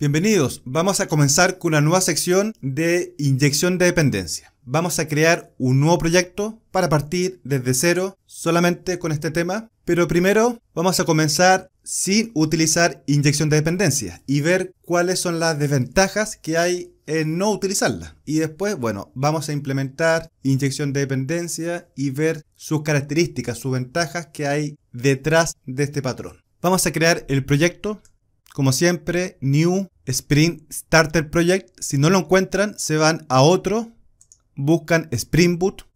Bienvenidos, vamos a comenzar con una nueva sección de inyección de dependencia. Vamos a crear un nuevo proyecto para partir desde cero solamente con este tema, pero primero vamos a comenzar sin utilizar inyección de dependencia y ver cuáles son las desventajas que hay en no utilizarla. Y después, bueno, vamos a implementar inyección de dependencia y ver sus características, sus ventajas que hay detrás de este patrón. Vamos a crear el proyecto como siempre, New Spring Starter Project. Si no lo encuentran, se van a otro, buscan Spring Boot,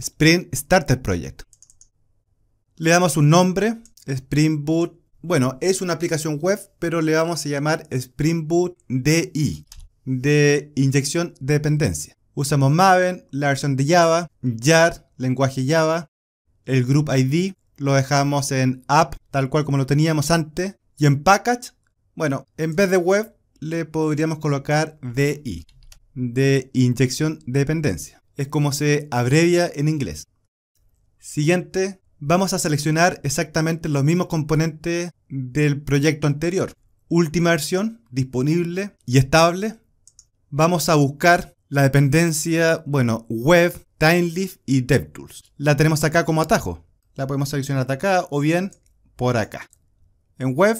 Spring Starter Project. Le damos un nombre, Spring Boot. Bueno, es una aplicación web, pero le vamos a llamar Spring Boot DI, de inyección de dependencia. Usamos Maven, la versión de Java, JAR, lenguaje Java, el group ID, lo dejamos en app, tal cual como lo teníamos antes, y en package, bueno, en vez de web le podríamos colocar DI, de inyección de dependencia. Es como se abrevia en inglés. Siguiente, vamos a seleccionar exactamente los mismos componentes del proyecto anterior. Última versión, disponible y estable. Vamos a buscar la dependencia, bueno, web, TimeLeaf y DevTools. La tenemos acá como atajo. La podemos seleccionar de acá o bien por acá en web,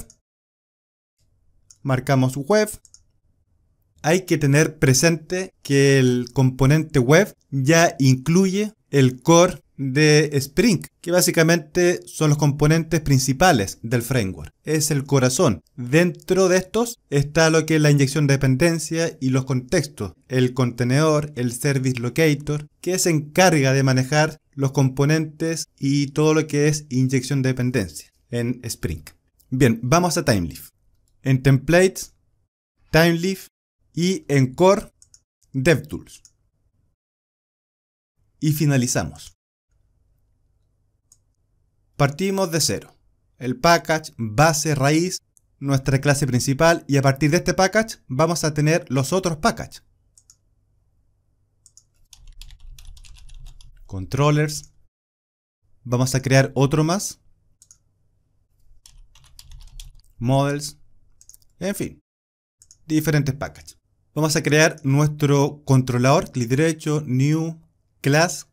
marcamos web. Hay que tener presente que el componente web ya incluye el core de Spring, que básicamente son los componentes principales del framework. Es el corazón. Dentro de estos está lo que es la inyección de dependencia y los contextos, el contenedor, el service locator, que se encarga de manejar los componentes y todo lo que es inyección de dependencia en Spring. Bien, vamos a TimeLeaf. En Templates, TimeLeaf y en Core, DevTools. Y finalizamos. Partimos de cero. El package, base, raíz, nuestra clase principal y a partir de este package vamos a tener los otros packages. Controllers. Vamos a crear otro más models, en fin, diferentes packages. Vamos a crear nuestro controlador, clic derecho, new, class.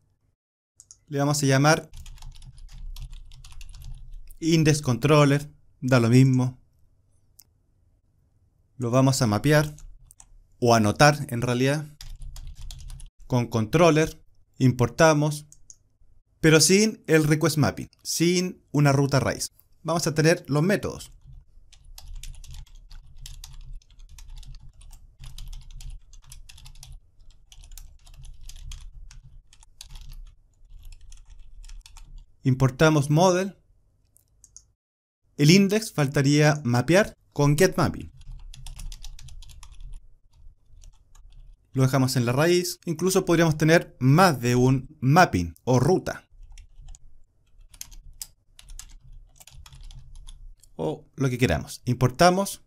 Le vamos a llamar index controller, da lo mismo. Lo vamos a mapear o anotar en realidad con controller, importamos, pero sin el request mapping, sin una ruta raíz. Vamos a tener los métodos. Importamos model. El index faltaría mapear con getMapping. Lo dejamos en la raíz. Incluso podríamos tener más de un mapping o ruta. o lo que queramos. Importamos,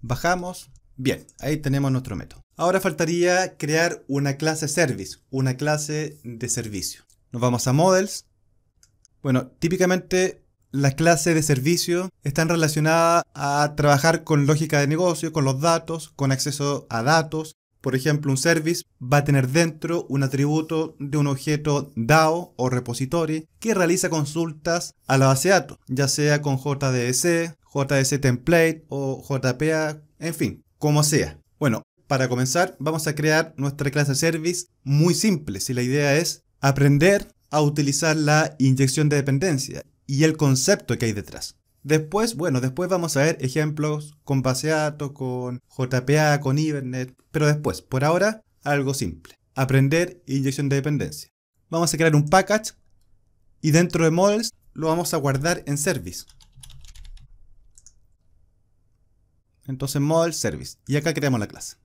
bajamos. Bien, ahí tenemos nuestro método. Ahora faltaría crear una clase service, una clase de servicio. Nos vamos a models. Bueno, típicamente las clases de servicio están relacionadas a trabajar con lógica de negocio, con los datos, con acceso a datos. Por ejemplo, un service va a tener dentro un atributo de un objeto DAO o repository que realiza consultas a la base de datos, ya sea con JDS, JDS template o JPA, en fin, como sea. Bueno, para comenzar, vamos a crear nuestra clase service muy simple. Si la idea es aprender a utilizar la inyección de dependencia y el concepto que hay detrás. Después, bueno, después vamos a ver ejemplos con Baseato, con JPA, con Ibernet, pero después, por ahora, algo simple. Aprender inyección de dependencia. Vamos a crear un package y dentro de models lo vamos a guardar en service. Entonces model service y acá creamos la clase.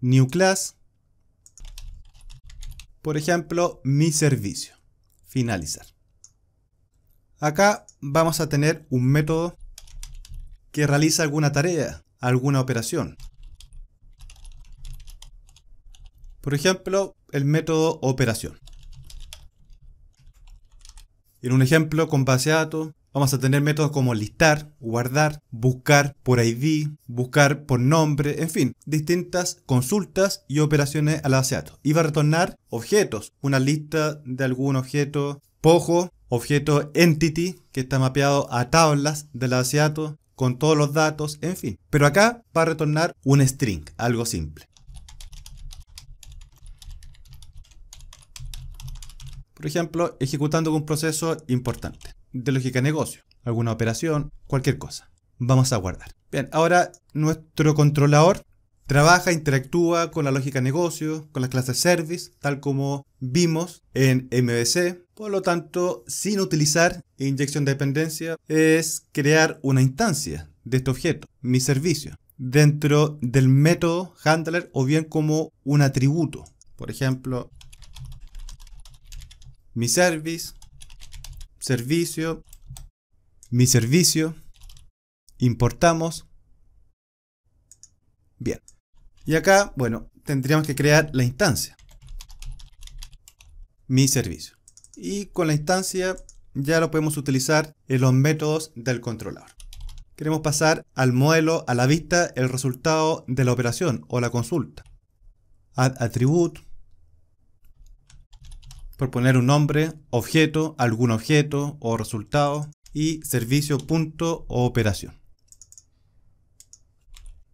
New class por ejemplo, mi servicio. Finalizar. Acá vamos a tener un método que realiza alguna tarea, alguna operación. Por ejemplo, el método operación. En un ejemplo con base Vamos a tener métodos como listar, guardar, buscar por ID, buscar por nombre, en fin, distintas consultas y operaciones al datos. Y va a retornar objetos, una lista de algún objeto, POJO, objeto entity, que está mapeado a tablas del ASEATO con todos los datos, en fin. Pero acá va a retornar un string, algo simple. Por ejemplo, ejecutando un proceso importante de lógica de negocio, alguna operación, cualquier cosa. Vamos a guardar. Bien, ahora nuestro controlador trabaja, interactúa con la lógica de negocio, con las clases service, tal como vimos en MVC. Por lo tanto, sin utilizar inyección de dependencia, es crear una instancia de este objeto, mi servicio, dentro del método handler o bien como un atributo. Por ejemplo, mi service servicio, mi servicio, importamos. Bien. Y acá, bueno, tendríamos que crear la instancia. Mi servicio. Y con la instancia ya lo podemos utilizar en los métodos del controlador. Queremos pasar al modelo a la vista el resultado de la operación o la consulta. Add attribute por poner un nombre, objeto, algún objeto o resultado y servicio punto o operación.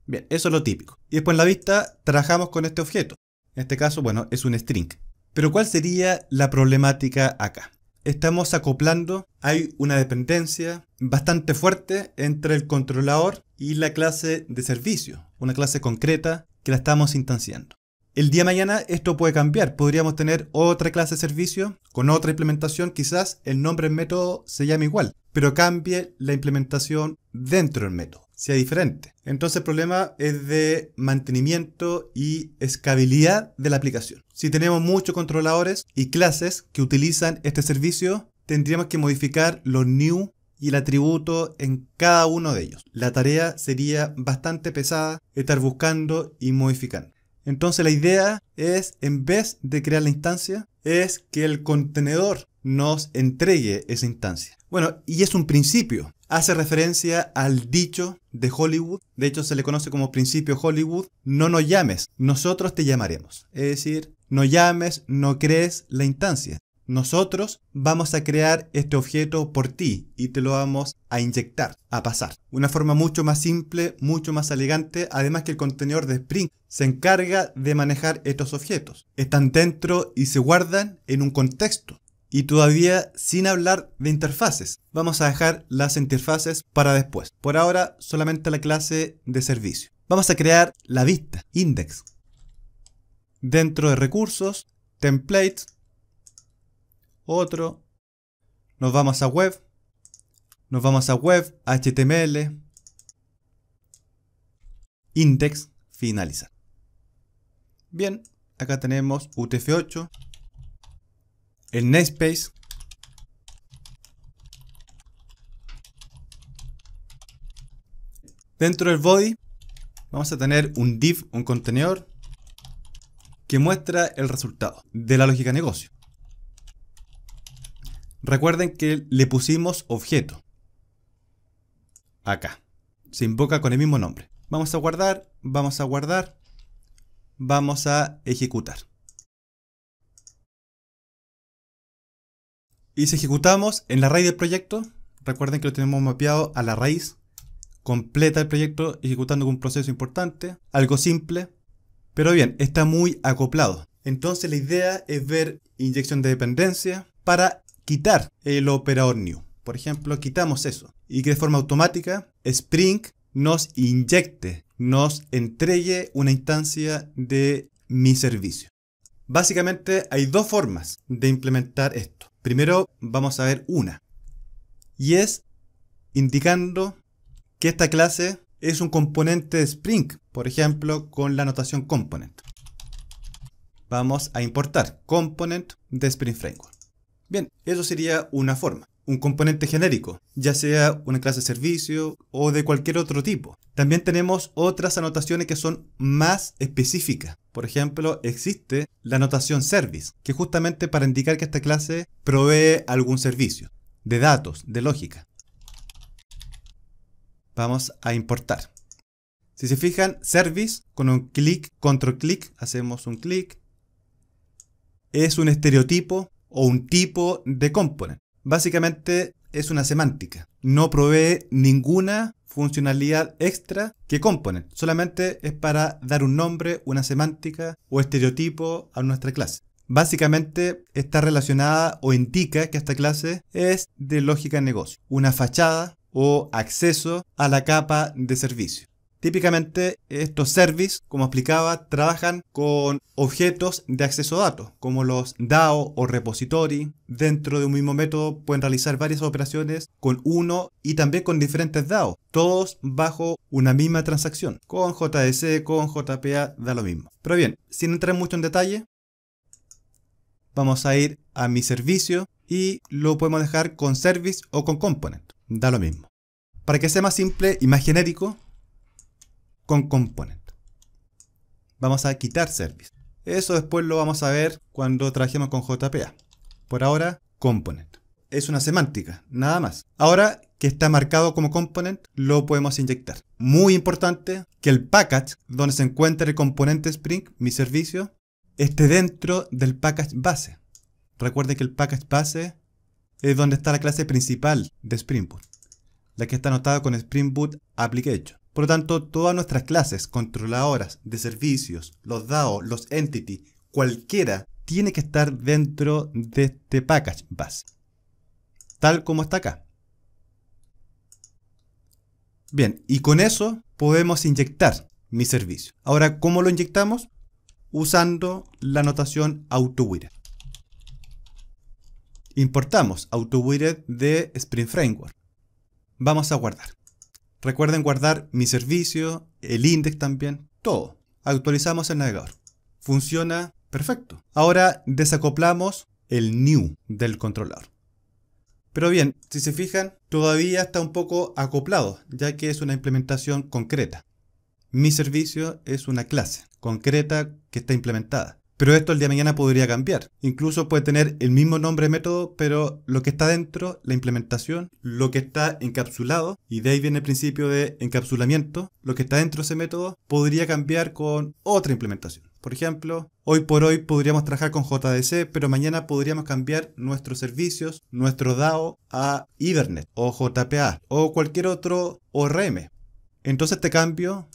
Bien, eso es lo típico. Y después en la vista trabajamos con este objeto. En este caso, bueno, es un string. Pero ¿cuál sería la problemática acá? Estamos acoplando, hay una dependencia bastante fuerte entre el controlador y la clase de servicio, una clase concreta que la estamos instanciando. El día de mañana esto puede cambiar. Podríamos tener otra clase de servicio con otra implementación. Quizás el nombre del método se llame igual, pero cambie la implementación dentro del método, sea diferente. Entonces el problema es de mantenimiento y escabilidad de la aplicación. Si tenemos muchos controladores y clases que utilizan este servicio, tendríamos que modificar los new y el atributo en cada uno de ellos. La tarea sería bastante pesada estar buscando y modificando. Entonces la idea es, en vez de crear la instancia, es que el contenedor nos entregue esa instancia. Bueno, y es un principio. Hace referencia al dicho de Hollywood. De hecho, se le conoce como principio Hollywood. No nos llames, nosotros te llamaremos. Es decir, no llames, no crees la instancia. Nosotros vamos a crear este objeto por ti y te lo vamos a inyectar, a pasar. Una forma mucho más simple, mucho más elegante, además que el contenedor de Spring se encarga de manejar estos objetos. Están dentro y se guardan en un contexto. Y todavía sin hablar de interfaces. Vamos a dejar las interfaces para después. Por ahora solamente la clase de servicio. Vamos a crear la vista, index. Dentro de recursos, templates, otro. Nos vamos a web. Nos vamos a web, HTML, index, finalizar. Bien, acá tenemos UTF-8, el namespace, Dentro del body vamos a tener un div, un contenedor, que muestra el resultado de la lógica negocio. Recuerden que le pusimos objeto. Acá. Se invoca con el mismo nombre. Vamos a guardar, vamos a guardar, vamos a ejecutar. Y si ejecutamos en la raíz del proyecto, recuerden que lo tenemos mapeado a la raíz completa el proyecto, ejecutando un proceso importante, algo simple, pero bien, está muy acoplado. Entonces la idea es ver inyección de dependencia para quitar el operador new. Por ejemplo, quitamos eso y que de forma automática Spring nos inyecte, nos entregue una instancia de mi servicio. Básicamente hay dos formas de implementar esto. Primero vamos a ver una y es indicando que esta clase es un componente de Spring, por ejemplo, con la anotación component. Vamos a importar component de Spring Framework. Bien, eso sería una forma, un componente genérico, ya sea una clase de servicio o de cualquier otro tipo. También tenemos otras anotaciones que son más específicas. Por ejemplo, existe la anotación service, que justamente para indicar que esta clase provee algún servicio, de datos, de lógica. Vamos a importar. Si se fijan, service, con un clic, control clic, hacemos un clic. Es un estereotipo o un tipo de component. Básicamente es una semántica. No provee ninguna funcionalidad extra que component. Solamente es para dar un nombre, una semántica o estereotipo a nuestra clase. Básicamente está relacionada o indica que esta clase es de lógica de negocio, una fachada o acceso a la capa de servicio. Típicamente estos Service, como explicaba, trabajan con objetos de acceso a datos, como los DAO o repository. Dentro de un mismo método pueden realizar varias operaciones con uno y también con diferentes DAO, todos bajo una misma transacción, con JDC, con JPA, da lo mismo. Pero bien, sin entrar mucho en detalle, vamos a ir a mi servicio y lo podemos dejar con service o con component, da lo mismo. Para que sea más simple y más genérico, con component. Vamos a quitar service. Eso después lo vamos a ver cuando trabajemos con JPA. Por ahora, component. Es una semántica, nada más. Ahora que está marcado como component, lo podemos inyectar. Muy importante que el package donde se encuentra el componente Spring, mi servicio, esté dentro del package base. Recuerde que el package base es donde está la clase principal de Spring Boot, la que está anotada con Spring Boot Application. Por lo tanto, todas nuestras clases controladoras de servicios, los DAO, los entity, cualquiera, tiene que estar dentro de este package base. Tal como está acá. Bien, y con eso podemos inyectar mi servicio. Ahora, ¿cómo lo inyectamos? Usando la notación AutoWired. Importamos AutoWired de Spring Framework. Vamos a guardar. Recuerden guardar mi servicio, el index también, todo. Actualizamos el navegador. Funciona perfecto. Ahora desacoplamos el new del controlador. Pero bien, si se fijan, todavía está un poco acoplado, ya que es una implementación concreta. Mi servicio es una clase concreta que está implementada. Pero esto el día de mañana podría cambiar. Incluso puede tener el mismo nombre de método, pero lo que está dentro, la implementación, lo que está encapsulado, y de ahí viene el principio de encapsulamiento, lo que está dentro de ese método podría cambiar con otra implementación. Por ejemplo, hoy por hoy podríamos trabajar con JDC, pero mañana podríamos cambiar nuestros servicios, nuestro DAO a Ibernet o JPA o cualquier otro ORM. Entonces este cambio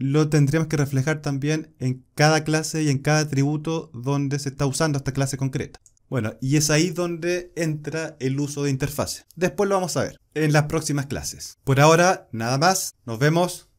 lo tendríamos que reflejar también en cada clase y en cada atributo donde se está usando esta clase concreta. Bueno, y es ahí donde entra el uso de interfaces. Después lo vamos a ver en las próximas clases. Por ahora, nada más. Nos vemos.